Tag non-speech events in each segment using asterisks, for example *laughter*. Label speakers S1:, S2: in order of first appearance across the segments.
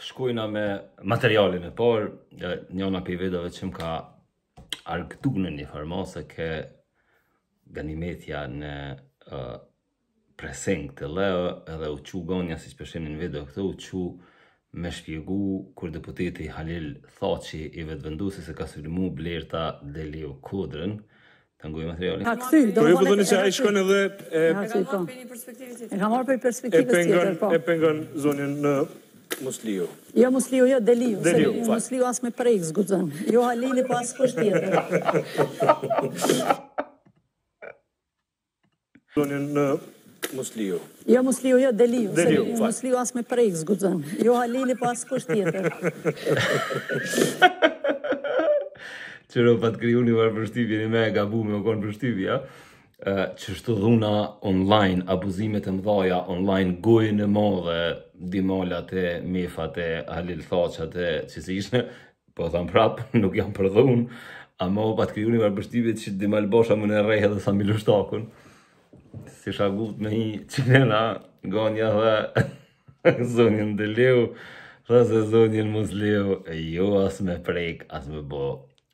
S1: Shkujna me materialin e por, njona për i videove që më ka argëtu në një farmose ke ganimetja në preseng të leo edhe u që gonja si që përshim një video këtë u që me shpjegu kur deputeti Halil Thaci i vetë si se ka sërmu blerta dhe lio kodrën Të ngujë materialin Për po ju përdo një që a i shkon edhe E ka marrë po. po. E pengon zonjën në Musliu. Jo, Musliu, jo, Deliu. Deliu, fa. Musliu asë me prej, zgudzën. Jo, Halili, po asë kështë tjetër. Doni në Musliu. Jo, Musliu, jo, Deliu. Deliu, fa. Musliu asë me prej, zgudzën. Jo, Halili, po asë kështë tjetër. Qërë, pa të kriju një varë përshtypje, një me e gabu me okon përshtypje, Ja? që shtu dhuna online, abuzimet e mdhaja online, gojën e modhe, dimollat e mifat e halil thachat e që si ishne, po thamë prapë, *laughs* nuk jam për dhun, a mo pa të kryu një marë bështive që dimal bosha më në rejhe dhe sa mi lushtakun, si shagut me i qenena, gonja dhe *laughs* zonjën dhe leu, dhe se zonjën mus leu, jo as me prejk, as me bo.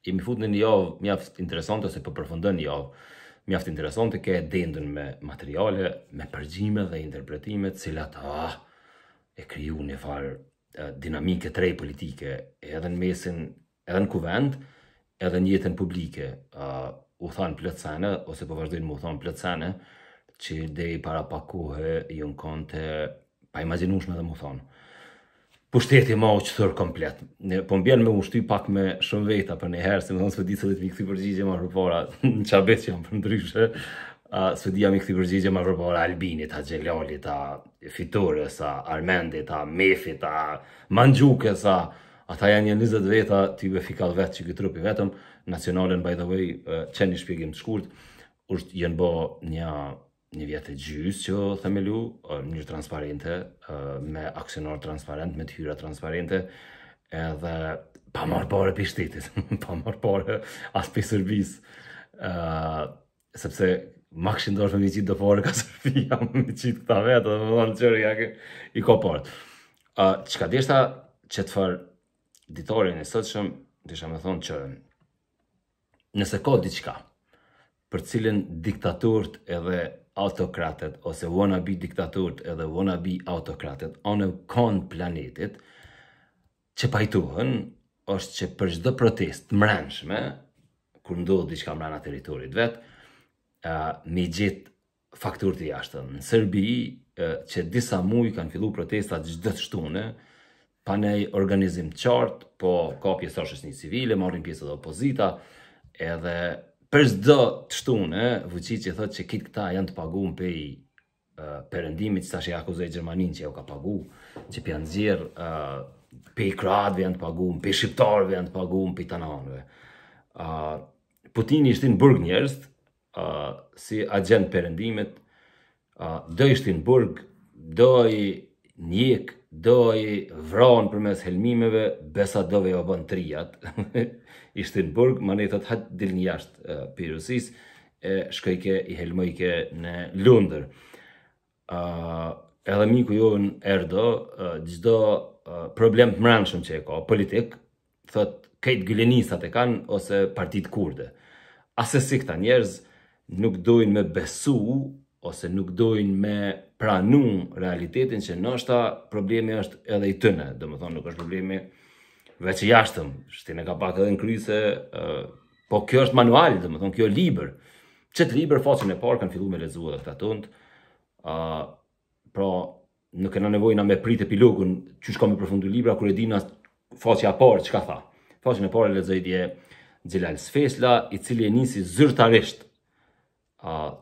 S1: Imi fut në një javë, mjaftë interesantë ose për po përfundën një javë, mi aftë intereson të ke dendën me materiale, me përgjime dhe interpretime, cilat ah, e kriju një farë eh, dinamike të rej politike, edhe në mesin, edhe në kuvend, edhe një jetën publike, uh, u thanë plëtsane, ose po vazhdojnë mu u thanë plëtsane, që dhe i para pakuhe, i unë konë të pa imazinushme dhe mu thanë. Uh, pushteti ma u qëthër komplet. Ne, po më bjerë me ushty pak me shumë veta për një herë, se më thonë së di së dhe të mi këthi përgjigje më rëpora, *laughs* në qabet që jam për ndryshë, uh, së di jam i këthi përgjigje më rëpora Albinit, a a Fiturës, a Armendit, a Mefit, a Mandjukës, a... Ata janë një 20 veta, ti ve fikall vetë që këtë trupi vetëm, nacionalen, by the way, uh, qenë një shpjegim të shkurt, është janë bë një një vjetë të gjysë që themelu, një transparente, me aksionor transparent, me të hyra transparente, edhe pa marë pare për shtetit, *laughs* pa marë pare asë për sërbis, sepse ma këshë ndorë për mi qitë do pare ka sërbija, *laughs* mi qitë këta vetë, dhe marë qërë ja i ko pare. Që ka që të farë ditorin e sëtë shumë, të me thonë që nëse ka diqka, për cilin diktaturët edhe autokratet ose wannabe diktaturët edhe wannabe autokratet e kon planetit që pajtuhën është që për çdo protest mrenshme kur ndodh diçka mbrana territorit vet, ë uh, me gjet faktur të jashtëm. Në Serbi uh, që disa muaj kanë filluar protestat çdo shtunë, pa nej organizim të qartë, po ka pjesë një civile, marrin pjesë dhe opozita, edhe për çdo të shtunë, eh, e, thotë se thot që kitë këta janë të pagu në i përëndimit, eh, që ta shë jakuzoj Gjermanin që jau ka pagu, që për janë zirë eh, për i kratëve janë të pagu, për i shqiptarëve janë të pagu, për i të nangëve. Putin ishtë në burg njërës, si agent përëndimit, do ishtë në burg, do i njëkë doj vron përmes helmimeve, besa dove jo bënë trijat *laughs* i burg, më nëjtët, hajtë dil një jashtë për i e shkojke i helmojke në lundër. Uh, edhe mi ku ju në Erdo, uh, problem të mrandë që e ka, politik, thot, kejtë gulenistat e kanë, ose partit kurde. Ase si këta njerëz nuk dojnë me besu, ose nuk dojnë me pranu realitetin që nështa problemi është edhe i tëne, dhe më thonë nuk është problemi veç i jashtëm, shtin e ka pak edhe në kryse, po kjo është manual, dhe më thonë kjo liber, Qëtë liber faqën e parë kanë fillu me lezu edhe këta tëndë, pra nuk e në nevojna me prit e pilogun që shko me përfundu libra, kur e dina faqën e parë, që ka tha? Faqën e parë e lezu edhe Gjelal Sfesla, i cili e njësi zyrtaresht,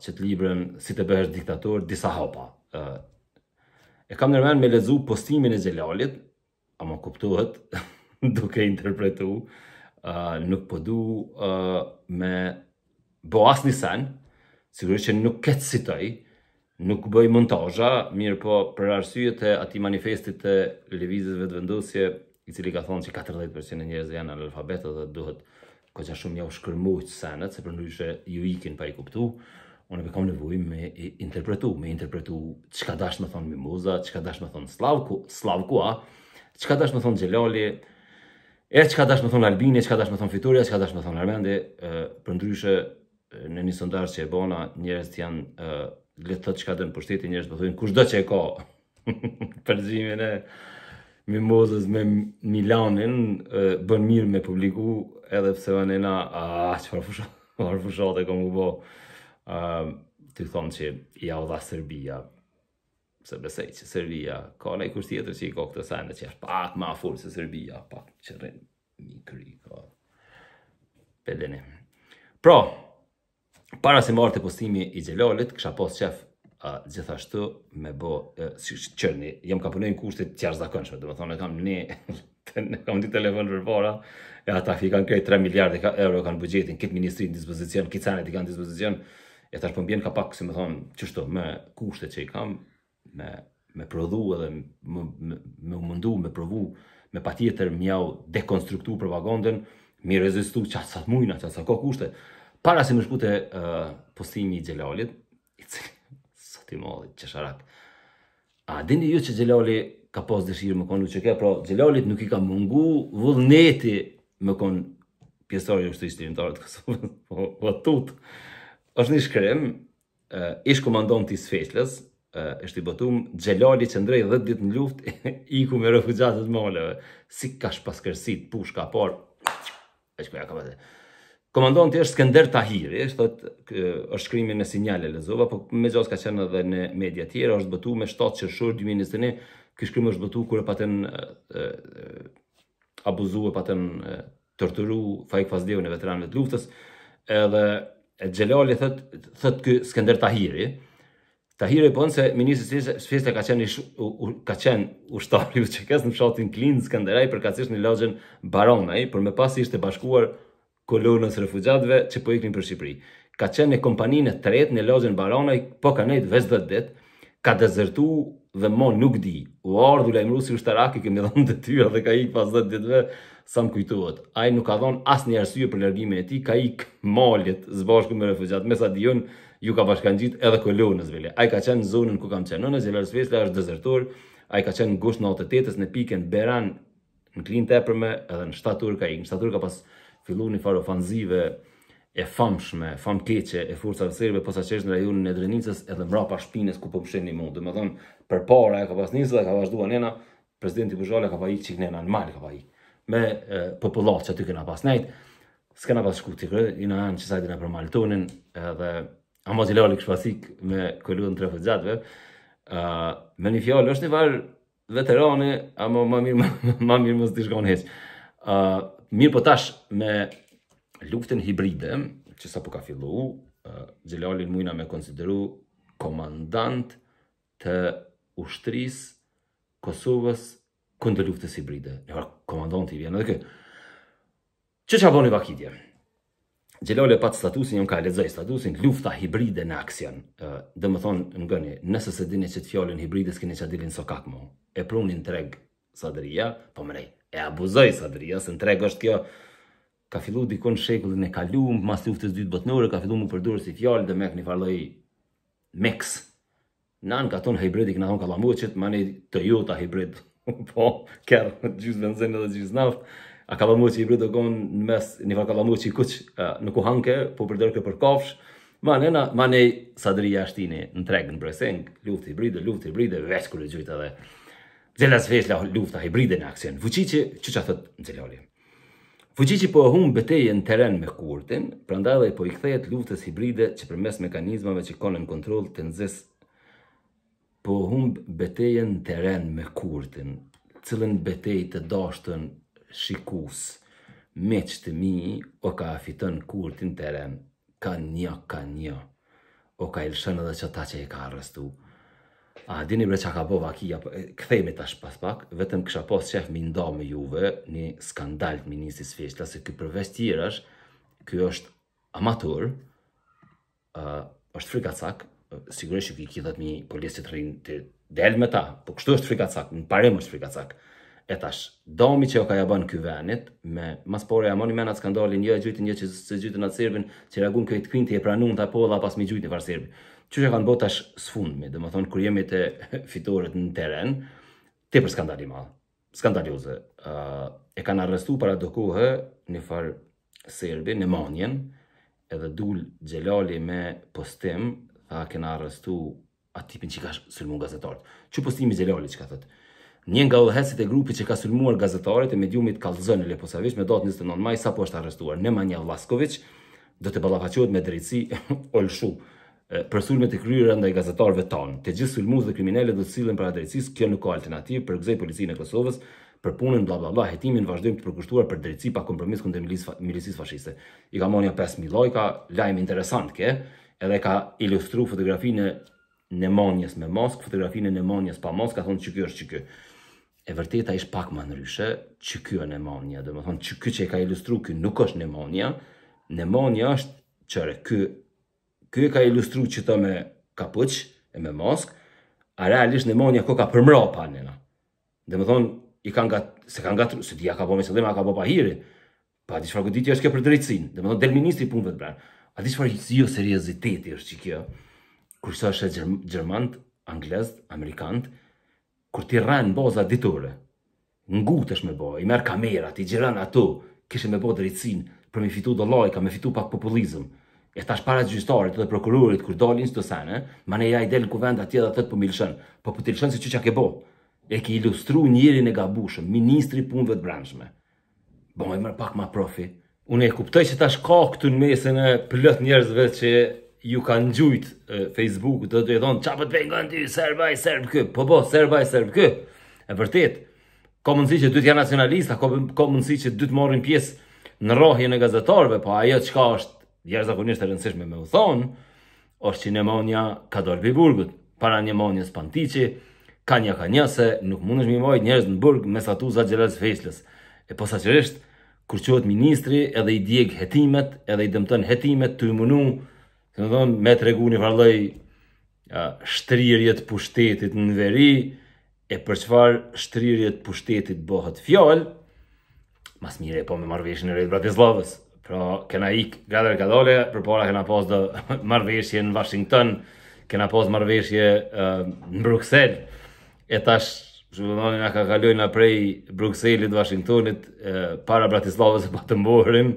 S1: që të librën, si të bëhesh diktator, disa hopa e kam nërmen me lezu postimin e Gjelalit, a më kuptuhet, *laughs* duke interpretu, uh, nuk po du uh, me bo asë një sen, sigurisht që nuk ketë sitoj, nuk bëj montazha, mirë po për arsye të ati manifestit të levizisve të vendusje, i cili ka thonë që 40% e njerëz janë analfabetë dhe duhet ko që shumë një u shkërmujtë senet, se për nërëshe ju ikin pa i kuptu, unë e kam nevoj me interpretu, me interpretu qka dash me thonë Mimuza, qka dash me thonë Slavku, Slavku a, qka dash me thonë Gjelali, e qka dash me thonë Albini, qka dash me thonë Fituria, qka dash me thonë Armendi, për ndryshe në një sondar që e bona, njerës të janë letë thotë qka dënë pushteti, njerës të thonë kushtë që e ka, *laughs* përgjimin e Mimuzës me Milanin, bën mirë me publiku, edhe pse vanena, a, ah, qëfar *laughs* fushat, qëfar fushat e kom bo, Ehm, ty thonë që i u dha Serbia, se besej që Serbia, ka në i kusht tjetër që i ka këtë sajnë, që është pak ma furë se Serbia, pak që rrinë një kry, ka pedeni. Pro, para se marrë të postimi i Gjelalit, kësha post qef uh, gjithashtu me bo, uh, qërni, jem ka punojnë kushtet që është zakonshme, dhe me thonë, kam një, *laughs* në kam një telefon për para, e ata fi kanë krejt 3 miliard euro kanë bugjetin, këtë ministri në dispozicion, këtë sanet i kanë dispozicion, e tash po mbjen ka pak si më thon çështë me kushtet që i kam me me prodhu edhe me me, me mundu me provu me patjetër mjau dekonstruktu propagandën mi rezistu qa sa mujna, qa sa ko kushte. Para si më shkute uh, postimi i Gjelalit, i cilë, *laughs* sa ti modhi, që sharak. A, dini ju që Gjelali ka pas dëshirë më konë që ke, pra Gjelalit nuk i ka mungu vullneti më konë pjesori një shtë i të arët Kosovës, *laughs* po, po, po është një shkrim, ish komandon të është i botum, gjelali që ndrej dhe ditë në luft, *laughs* i ku me refugjatët maleve, si ka shpaskërsit, push ka parë, e që kërë ka përte. Komandon të është Skender Tahiri, është, është shkrimi në sinjale lezova, po me gjos ka qenë edhe në media tjera, është bëtu me 7 qërshur 2021, kështë shkrim është bëtu kërë paten abuzu e paten tërturu fajk fazdeve në veteranve të luftës, edhe E Gjelali thot thët kë Skender Tahiri, Tahiri po se Ministri Sfiste ka qenë, ka qenë ushtari që kësë në fshatin Klin Skenderaj për ka një lojën Baronaj, për me pas ishte bashkuar kolonës refugjatve që po iknin për Shqipëri. Ka qenë një kompaninë e tretë një lojën Baronaj, po ka nejtë vesh dhe ditë, ka dezertu dhe mo nuk di, u ardhur u lajmru si ushtaraki, këmë dhe të dhe ka ikur pas dhe ditëve, sa më kujtohet. Ai nuk ka dhon asnjë arsye për largimin e tij, ka ik malit së bashku me refugjat. Me sa dijon, ju ka bashkangjit edhe kolonës vele. Ai ka qenë në zonën ku kam qenë, në Zelar Svesle është dezertor. Ai ka qenë në gusht në 88-s në pikën Beran, në klinë të epërme, edhe në shtatur ka ikë. Në shtatur ka pas fillu një farë ofanzive e famshme, fam e furca në sirve, posa qesh në rajunin e drenicës edhe mra pa shpines ku po pëshen një mund. Dhe me thonë, për para e ka pas njësë dhe ka vazhdua nena, prezidenti Bëzhale ka pa ikë qik nena, në malë ka pa ikë me popullatë që aty këna pas nejtë, s'këna pas shku të kërë, i në anë që sajtë në përmaltonin, edhe Amazi Lali kështë me këllu në trefët gjatëve, me një fjallë, është një varë veterani, ama më mirë, *laughs* më mirë më së të shkonë heqë. Mirë po tash me luftën hibride, që sa po ka fillu, uh, Gjelalin mujna me konsideru komandant të ushtris Kosovës kundër luftës hibride. Një farë komandant i vjenë dhe këtë. Që që aboni vakitje? Gjelole pat statusin, njën ka lezoj statusin, lufta hibride në aksion. Dhe më thonë në gëni, nëse se dini që të hibride, s'kini që adilin so kak mu. E prunin treg sadëria, po mrej, e abuzoj sadëria, se në treg është kjo, ka fillu dikon shekullin e kalum, mas luftës dytë botnore, ka fillu mu përdurë si fjall, dhe me këni farloj mix. Nanë ka tonë hibridi, këna thonë mani të ju ta *laughs* po, kërë, gjusë benzene dhe gjusë naftë, a që i brito konë në mes, një farë që i kuqë në kuhanke, po përderë kë për kofsh. ma në ena, ma nej, sa dëri tini në tregë në breseng, luft i hibride, luft i brito, veç kërë gjujtë edhe, zela së feshla luft a hibride në aksion, vëqici, që që a thëtë në zelali? Vëqici po e hum beteje në teren me kurtin, pranda ndaj po i kthejet luftës hibride që përmes mekanizmave që konë në kontrol të nëzis po humb betejen teren me kurtin, cilën betej të dashtën shikus, me që të mi o ka afitën kurtin teren, ka një, ka një, o ka ilshën edhe që ta që i ka arrestu. A dini bre që ka po vakia, këthejme tash pas pak, vetëm kësha pos qef mi nda me juve, një skandal të minisi së feshtë, se këj përvesh tjirash, këj është amatur, është frikacak, sigurisht që ki 10.000 të rrinë të delë me ta, po kështu është frikacak, në parem është frikacak. E tash, domi që jo ka jabën kë venit, me mas pore e amoni mena skandalin, një e gjytin, një që se gjytin atë sirbin, që reagun këjtë kvinë të je pranun të apo dhe pas mi gjytin farë sirbin. Që që kanë bo tash së fundmi, dhe më thonë, kër jemi të *laughs* fitorët në teren, të për skandali ma, skandaliuze. E kanë arrestu para do kohë një farë sirbin, në manjen, edhe dul gjelali me postim a kena arrestu at tipin që ka sulmuar gazetar. Çu postimi Xelali çka thot. Një nga udhëhecit e grupit që ka sulmuar gazetarët e mediumit Kallzon e Leposavic me datë 29 maj sapo është arrestuar Nemanja Vlaskovic, do të balafaqohet me drejtësi *laughs* Olshu për sulmet e kryera ndaj gazetarëve tan. Të gjithë sulmuesit dhe kriminalët do të sillen para drejtësisë, kjo nuk ka alternativë për gjej policinë e Kosovës për punën bla bla bla hetimin vazhdojmë të përkushtuar për drejtësi pa kompromis kundër milicisë fashiste. I kam marrë 5000 lajka, lajm interesant kë edhe ka ilustru fotografinë nëmonjes me mosk, fotografinë nëmonjes pa mosk, ka thonë që kjo është që kjo. E vërteta ishë pak më nëryshe, që kjo e nëmonja, dhe më thonë që kjo që i ka ilustru kjo nuk është nëmonja, nëmonja është qëre, kjo, kjo e ka ilustru që të me kapuq e me mosk, a realisht nëmonja ko ka përmra pa njëna. Dhe më thonë, i kanë gat se kanë gatë, se dia ka po me ma ka bëu pa hiri. Pa diçfarë goditje është kjo për drejtësinë. Domethënë del ministri punëve të A di çfarë jo serioziteti është kjo? Kur sa është gjermant, anglez, amerikant, kur ti në boza ditore. Ngutesh me bojë, i merr kamerat, i gjeron ato, kishë me bojë drejtsinë për me fitu dollojka, me fitu pak populizëm. E tash para gjyqtarit dhe prokurorit kur dalin këto sene, ne ja i del kuvend atje dhe thot po milshën, po po tilshën se si çka ke bë. E ke ilustruar njërin e gabushëm, ministri punëve të brendshme. Bëhemi pak më profi. Unë e kuptoj që tash ka këtu në mesin e plot njerëzve që ju kanë gjujt Facebook dhe dhe dhonë qa pëtë po pengon ty, serbaj, serb kë, po po, serbaj, serb kë. E vërtet, ka mundësi që dytë janë nacionalista, ka, mundësi që dytë marrin pjesë në rohje në gazetarve, po ajo që ka është jashtë e rëndësishme me u thonë, është që nëmonja ka dorë për burgut, para një monja së pantici, ka një ka njëse, nuk mund është njerëz në burg me satuza gjelës feqles. E posa qërështë, kur qëhet ministri edhe i djegë hetimet edhe i dëmëtën hetimet të i mënu se në thonë me të regu një farloj shtrirjet pushtetit në veri e për qëfar shtrirjet pushtetit bëhet fjall mas mire po me marveshën e rejtë Bratislavës pra kena ik gader dole, për para kena pas dhe *laughs* marveshje në Washington kena pas marveshje në Bruxelles e tash Zhvillonin nga ka kaloj nga prej Bruxellit, Washingtonit, para Bratislavës e *laughs* Batëmborin,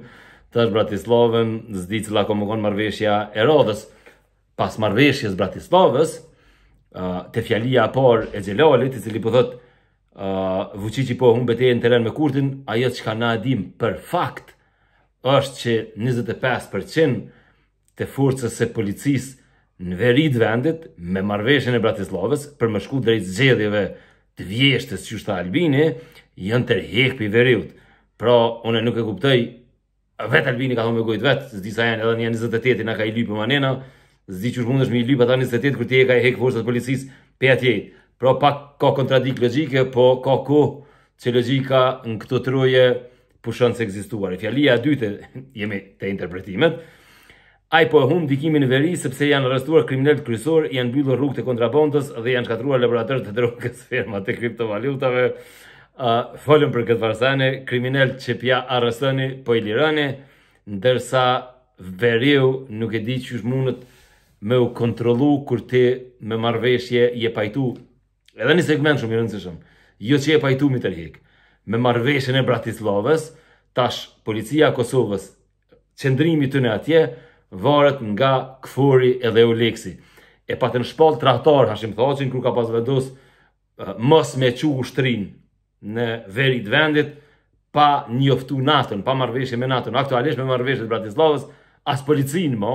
S1: tash Bratislavën, zdi që la komukon marveshja e rodhës. Pas marveshjes Bratislavës, të fjalia par e gjelali, i cili po thot vëqi që po hun bete e në teren me kurtin, a jetë që ka na edhim për fakt, është që 25% të furcës e policisë në verit vendit, me marveshjen e Bratislavës, për më shku drejtë gjedhjeve, të vjeshtës që shta Albini, jënë tërhek për i veriut. Pra, une nuk e kuptoj, vetë Albini ka thonë me gojtë vetë, zdi sa janë edhe një 28 i nga ka i lypë më nena, zdi që shmundë është me i lypë ata 28 kërti e ka i hekë forësat policisë për atjejtë. Pra, pak ka kontradikë logike, po ka ku që logika në këto troje pushën se egzistuar. E fjallia dyte, *laughs* jemi të interpretimet, Ai po e humb dikimin e veri sepse janë arrestuar kriminalët kryesor, janë mbyllur rrugët e kontrabandës dhe janë shkatruar laboratorët e drogës *laughs* firma të kriptovalutave. Ë, uh, për këtë varsane, kriminalët që pja arrestoni, po i lirani, ndërsa veriu nuk e di çush mundet me u kontrollu kur ti me marrveshje je pajtu. Edhe një segment shumë i rëndësishëm. Jo që je pajtu mi tërhik. Me marrveshjen e Bratislavës, tash policia e Kosovës, qendrimi i tyre atje, varet nga këfuri edhe leksi. E pa të në shpal të ratar, hashim thocin, kër ka pas vendus mës me qu ushtrin në verit vendit, pa njoftu natën, pa marveshje me natën, aktualisht me marveshje të Bratislavës, as policinë mo,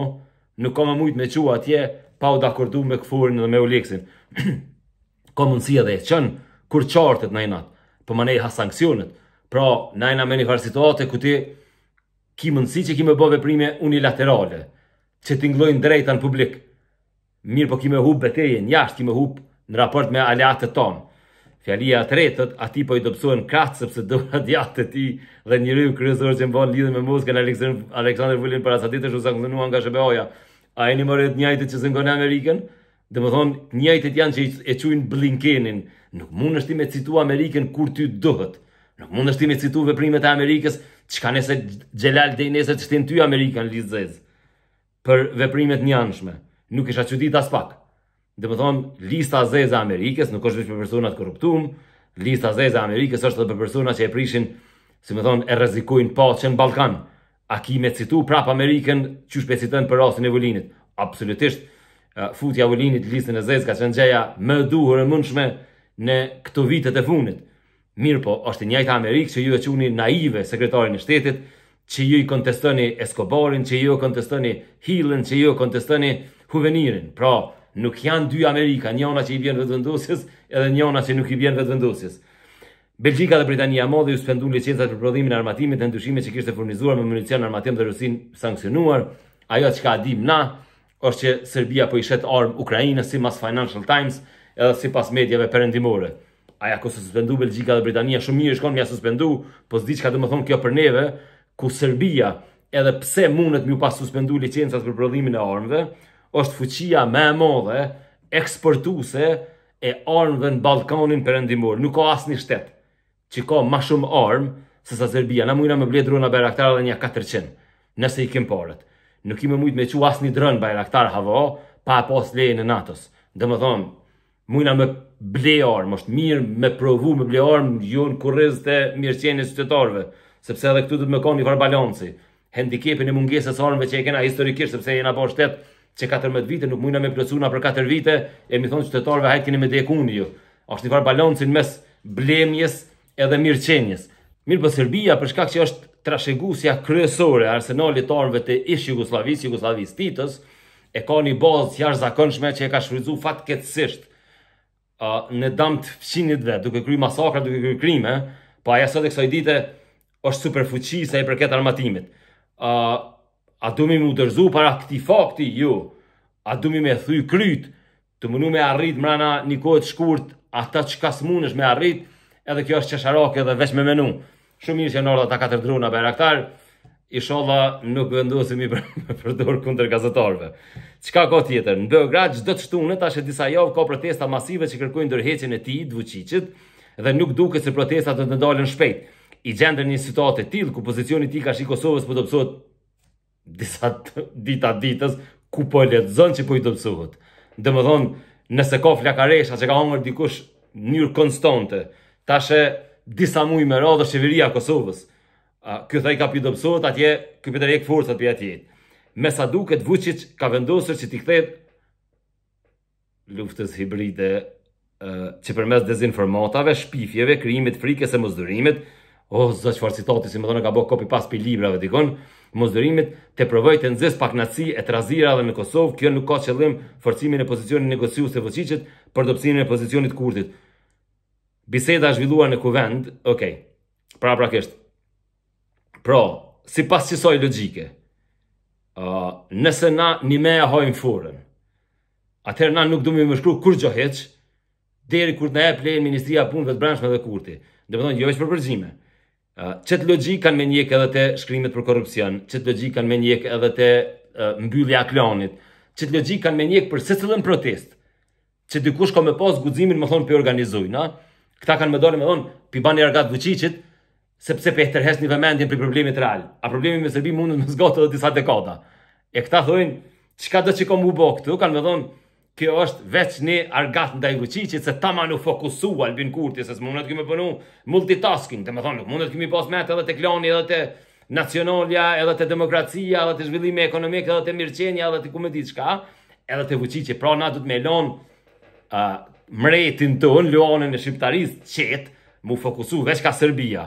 S1: nuk ka më mujtë me qu atje, pa u dakordu me këfurin dhe me leksin. *clears throat* ka mundësia dhe e qënë, kur qartët në i natë, për po më nejë ha sankcionet, pra në i në me një farë situate, këti ti ki mundësi që ki me bëve veprime unilaterale, që t'inglojnë drejta në publik. Mirë po ki me hub betejen, jashtë ki me hub në raport me aleatët tonë. Fjalia të retët, ati po i dopsuën kratë, sepse do radiatë të ti dhe një u kryesor që më bon lidhën me Moskën Aleksandr Vullin për asatit është u sakëndënua nga Shëbeoja. A e një mërët njajtët që zëngonë Amerikën? Dhe më thonë, njajtët janë që e quin Blinkenin. Nuk mund është ti me citu Amerikën kur ty dëhët. Nuk mund është ti me citu veprimet e Amerikës, që ka nese gjelal dhe i nese që ti në ty Amerikan, zezë. për veprimet një anshme. Nuk isha qëtit as pak. Dhe më thonë, lista zezë e Amerikës nuk është vishë për personat korruptum, lista zezë e Amerikës është dhe për personat që e prishin, si më thonë, e rëzikujnë pa që në Balkan. A ki me citu prapë Amerikën që shpecitën për rasin e vëllinit? Absolutisht, futja vëllinit listën e zezë ka qenë gjeja më duhur e mundshme në këto vitet e funit. Mirë po, është një ajta Amerikë që ju e quni naive sekretarin e shtetit, që ju i kontestoni Escobarin, që ju kontestoni Hillen, që ju kontestoni Huvenirin. Pra, nuk janë dy Amerika, njona që i vjen vetëvendosjes edhe njona që nuk i vjen vetëvendosjes. Belgjika dhe Britania e Madhe ju spendun licencat për prodhimin e armatimit dhe ndryshimet që kishte furnizuar me municion armatim dhe Rusin sankcionuar. Ajo që ka adim na është që Serbia po i shet armë Ukrajinës si mas Financial Times edhe si pas medjave përendimore aja ku se suspendu Belgjika dhe Britania, shumë mirë shkon mja suspendu, po s'di që ka të më thonë kjo për neve, ku Serbia edhe pse mundet mju pas suspendu licencat për prodhimin e armëve, është fuqia me e modhe eksportuse e armëve në Balkanin për endimur. Nuk ka asë një shtetë që ka ma shumë armë, se sa Serbia, na mujna me blet runa bajraktarë dhe një 400, nëse i kem parët. Nuk i me mujt me që asë një drënë bajraktarë havo, pa e pas lejë në Natos. Dhe më thonë, mujna me ble armë, është mirë me provu me ble armë, ju jo në kurriz të mirësjeni sytetarve, sepse edhe këtu du të me konë një farë balanci. Handikepin e mungesës armëve që e kena historikisht, sepse jena bërë shtetë që 14 vite, nuk mujna me plëcuna për 4 vite, e mi thonë qytetarve hajtë kini me dekuni ju. Jo. është një farë balancin mes blemjes edhe mirëqenjes. Mirë për po Serbia, për shkak që është trashegusja kryesore arsenalit armëve të ish Jugoslavis, Jugoslavis Titës, e ka një bazë jash zakonshme që e ka shfridzu fatkecisht, në dam të fëqinit dhe, duke kry masakra, duke kry krime, po aja sot e kësaj dite është super fuqi sa i përket armatimit. a du mi mu dërzu para këti fakti, ju? Jo. A du mi me thuj kryt, të mënu me arrit mrena një kohet shkurt, ata që ka smun është me arrit, edhe kjo është qesharak edhe veç me menu. Shumë mirë që e orda ta katër druna, bëjraktarë, i shodha nuk vendosemi *laughs* për dorë kundër gazetarëve. Çka ka tjetër? Në Beograd çdo të shtunë tash disa javë ka protesta masive që kërkojnë dërheqin e ti, Dvučićit dhe nuk duket se protestat do të ndalen shpejt. I gjendër një situatë e tilë, ku pozicioni i ka shi Kosovës po dobësohet disa dita ditës ku po lexon që po i dobësohet. Domethënë, nëse ka flakaresha që ka omër dikush në mënyrë konstante, tashë disa muaj me radhë shqeveria e Kosovës, ky thaj ka pidopsohet atje, ky pidere e këforësat për atje. Me sa duket, Vučić ka vendosër që t'i kthejt luftës hibride, që përmes dezinformatave, shpifjeve, kryimit, frikës e mëzdurimit, o, oh, zë qëfar citati, si më thonë, ka bo kopi pas për librave, dikon, mëzdurimit, të provoj të nëzës pak nëci e të razira dhe në Kosovë, kjo nuk ka qëllim forcimin e pozicionin negociu se vëqicit për dopsinin e pozicionit kurdit. Biseda është villuar në kuvend, okej, okay, pra prakisht, Pro, si pas qësoj logike, uh, nëse na një meja hojmë furën, atëherë na nuk du me më shkru kur gjo heqë, deri kur të na e plejnë Ministria Punëve të Branshme dhe Kurti, dhe përdojnë, jo është për përgjime. Uh, qëtë logikë kanë me njekë edhe të shkrimet për korupcion, qëtë logikë kanë me njekë edhe të uh, mbyllja klonit, qëtë logikë kanë me njekë për se në protest, që dikush ka me pos guzimin më thonë për organizuj, na? Këta kanë me dorë me thonë, pi ban i argat vëqicit, sepse pe tërhes një vëmendin për problemit real. A problemi me Serbi mundet me zgotë edhe disa dekada. E këta thujnë, qka do që komu u bo këtu, kanë me thonë, kjo është veç një argat në dajruqi që se ta ma në fokusu Albin Kurti, se së mundet me pënu multitasking, të me thonë, nuk mundet këmë i pas metë edhe të kloni, edhe të nacionalja, edhe të demokracia, edhe të zhvillime ekonomik, edhe të mirqenja, edhe të kumë diqka, edhe të vëqi që pra na du të me lonë uh, mretin të unë, luanën e shqiptarisë qetë, mu fokusu veç ka Serbia,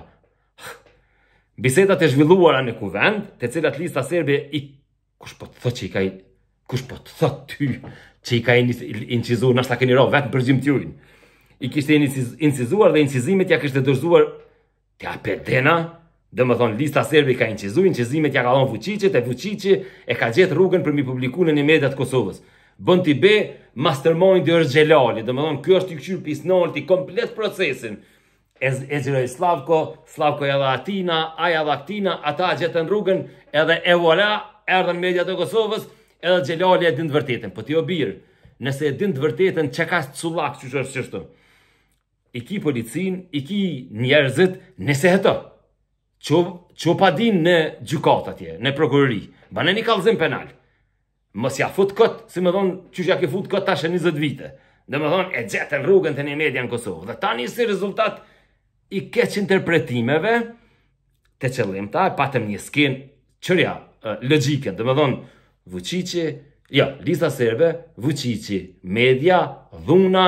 S1: Bisedat e zhvilluara në kuvend, të cilat lista serbe i kush po të thot që i ka i kush po të thot ty që i ka i incizuar, nështë ta keni ro, vetë bërgjim të I kishte incizuar dhe incizimet ja kishte dërzuar të apedena, dhe më thonë, lista i ka incizu, incizimet ja ka dhonë fuqiqe, e fuqiqe e ka gjetë rrugën për mi publiku në një mediat Kosovës. Bënd t'i be, mastermind dhe është gjelali, dhe më thonë, kjo është i këqyrë pisnolë, t'i komplet procesin, Ezra i Slavko, Slavko e Latina, Aja Latina, ata gjetën rrugën edhe e vola, erdhen media të Kosovës, edhe gjelali e dindë vërtetën. Po tjo birë, nëse e dindë vërtetën, që ka së cullak, që është qështëm. I ki policin, i ki njerëzit, nëse e të. Qo pa din në gjukat atje, në prokurëri, ba në një kalëzim penal. Mos ja fut këtë, si më thonë, që që ja ke fut këtë tashë 20 vite. Dhe më thonë, e gjetën rrugën të një media në Kosovë. Dhe ta një si rezultatë i keq interpretimeve të qëllim ta, e patëm një skin qërja, logiken, dhe më dhonë, vëqici, jo, lisa serve, vëqici, media, dhuna,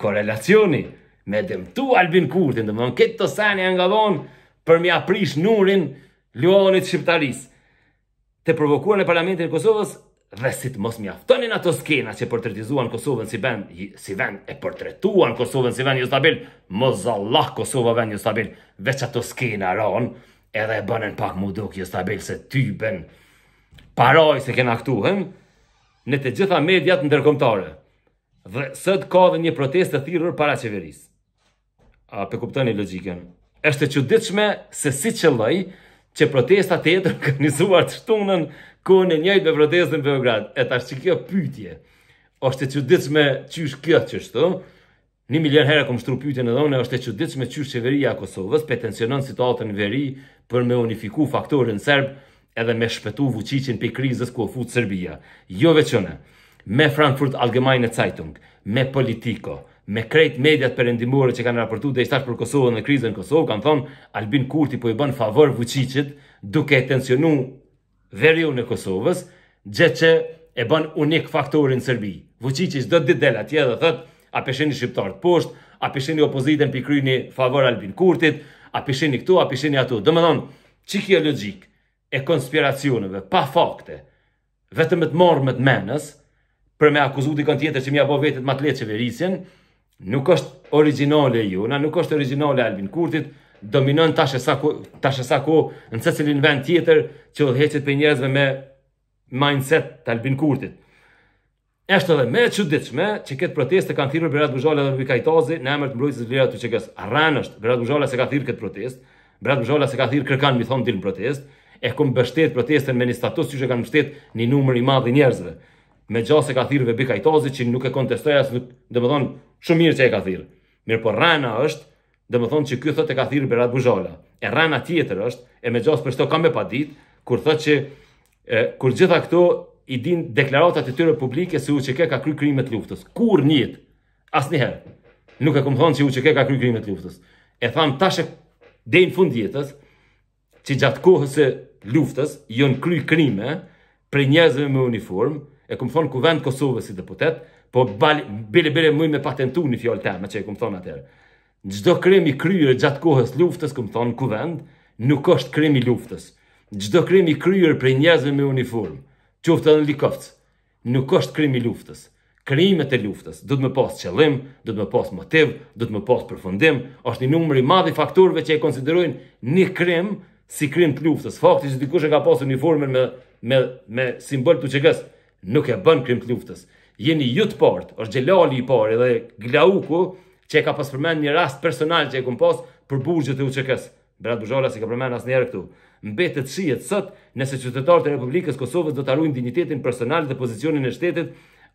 S1: korelacioni, me dëmtu Albin Kurtin, dhe më dhonë, këtë të sanja nga dhonë, për mi aprish nurin, luonit shqiptaris, të provokuar në parlamentin e Kosovës, dhe si të mos mjaftonin ato skena që portretizuan Kosovën si vend, si vend e portretuan Kosovën si vend një stabil, mos Allah Kosovë vend një stabil, veç ato skena ron, edhe e bënen pak më duk një stabil se ty ben paraj se kena këtu, në të gjitha mediat ndërkomtare. Dhe sëtë ka dhe një protest të thirur para qeveris. A, pe E logiken. që qëditshme se si që lëj, që protesta të jetër ka njëzuar të shtunën ku në njëjtë me protestën në Beograd. E ta që kjo pytje, është e që ditë me qysh kjo që shtu, një milion herë kom shtru pytje në dhone, është e që ditë me qysh qeveria Kosovës, petencionon situatën në veri për me unifiku faktorin serb edhe me shpetu vëqicin për krizës ku ofutë Serbia. Jo veqëne, me Frankfurt Allgemeine Zeitung, me politiko, me politiko, me krejt mediat perëndimore që kanë raportu dhe ishtash për Kosovë dhe në krizën në Kosovë, kanë thonë Albin Kurti po i bën favor vëqicit duke e tensionu veri e Kosovës, gjë që e bën unik faktorin në Sërbi. Vëqicis do të ditë dela tje dhe thët, a pesheni shqiptarët poshtë, a pesheni opozitën për favor Albin Kurtit, a pesheni këtu, a pesheni ato. Dhe me thonë, që e konspiracioneve, pa fakte, vetëm e të marrë me të menës, për me akuzu dikën tjetër që mi abo vetët më të letë qeverisjen, nuk është originale e ju, na nuk është originale Albin Kurtit, dominon tash e sa ku tash e sa ku në secilin vend tjetër që udhëhet për njerëzve me mindset të Albin Kurtit. Është edhe më e çuditshme që këtë protestë kanë thirrur Berat Buzhola dhe Bikajtazi në emër të mbrojtjes së lirës të çekës. Arran është Berat Buzhola se ka thirrë këtë protestë, Berat Buzhola se ka thirrë kërkan mi thon dil protestë, e ku mbështet protestën me një status që kanë mbështet në numër i madh të njerëzve. Me gjasë e ka thirëve Bikajtazi që nuk e kontestoja, dhe shumë mirë që e ka thirë. Mirë por rana është, dhe më thonë që kjo thot e ka thirë Berat Buzhola. E rana tjetër është, e me gjithë për shto kam e pa kur thot që, e, kur gjitha këto i din deklaratat e tyre publike se u që ke ka kry krimet luftës. Kur njët, asë njëherë, nuk e kom thonë që u që ke ka kry krimet luftës. E thamë tashë dhe në fund jetës, që gjatë kohës e luftës, jënë kry krime, prej njerëzve me uniform, e kom thonë kuvend Kosovës si deputet, Po bali, bili, bili, mu me patentu një fjallë teme, që e këmë thonë atërë. Gjdo kremi kryrë gjatë kohës luftës, këmë thonë, ku vend, nuk është kremi luftës. Gjdo kremi kryrë prej njerëzve me uniformë, që uftë edhe në likovëcë, nuk është kremi luftës. Krimet e luftës, do të më pasë qëllim, do të më pasë motiv, do të më pasë përfundim, është një numëri madhi fakturve që e konsiderojnë një krem si krem të luftës. Fakti që dikush e ka pasë uniformën me, me, me simbol të qëgës, nuk e bën krem të luftës jeni ju të port, është Gjelali i parë dhe Glauku, që e ka pas përmen një rast personal që e kumë pas për burgjët e UQKS. Brat Bujola si ka përmen asë njerë këtu. Mbetet shijet sot nëse qytetarët e Republikës Kosovës do të arrujnë dignitetin personal dhe pozicionin e shtetit,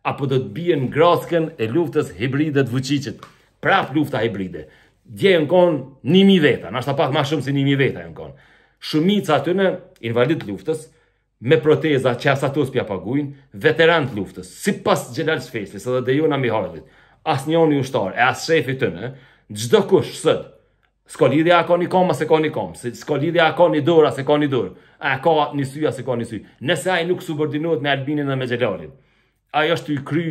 S1: apo do të bjen grasken e luftës hibride të vëqicit. Prap lufta hibride. Dje e në konë nimi veta, ta pak ma shumë si nimi veta e në konë. Shumica atyne, invalid luftës, me proteza që asa të paguin, veteran të luftës, si pas Gjelal Sfejsli, së dhe jona ju në as një një ushtarë, e as shefi të në, gjdo kush sëd, s'ko lidhja a ka një koma, se ka një koma, s'ko lidhja a ka një dora, se ka një dora, a ka një syja, se ka një syja, nëse a i nuk subordinuat me Albinin dhe me Gjelalit, a i është të i kry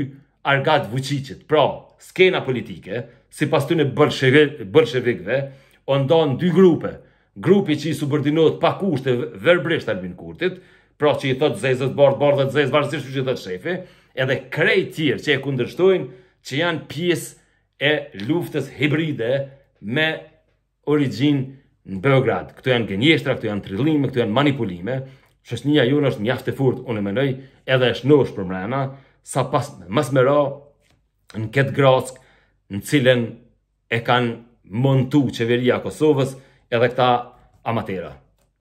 S1: argat vëqicit, pra, skena politike, si pas të në bërshevikve, o ndonë dy grupe, grupi që i subordinuat pa kushte, verbresht Albin Kurtit, pra që i thotë zezës bardë, bardë dhe zezë, vazhështë që i thotë shefi, edhe krej tjirë që e kundërshtojnë që janë pjesë e luftës hibride me origin në Beograd. Këtu janë genjeshtra, këtu janë trillime, këtu janë manipulime, që është njëja është një aftë e furtë, unë e menoj, edhe është nosh për mrena, sa pas mës më ra në këtë grask në cilën e kanë montu qeveria Kosovës edhe këta amatera.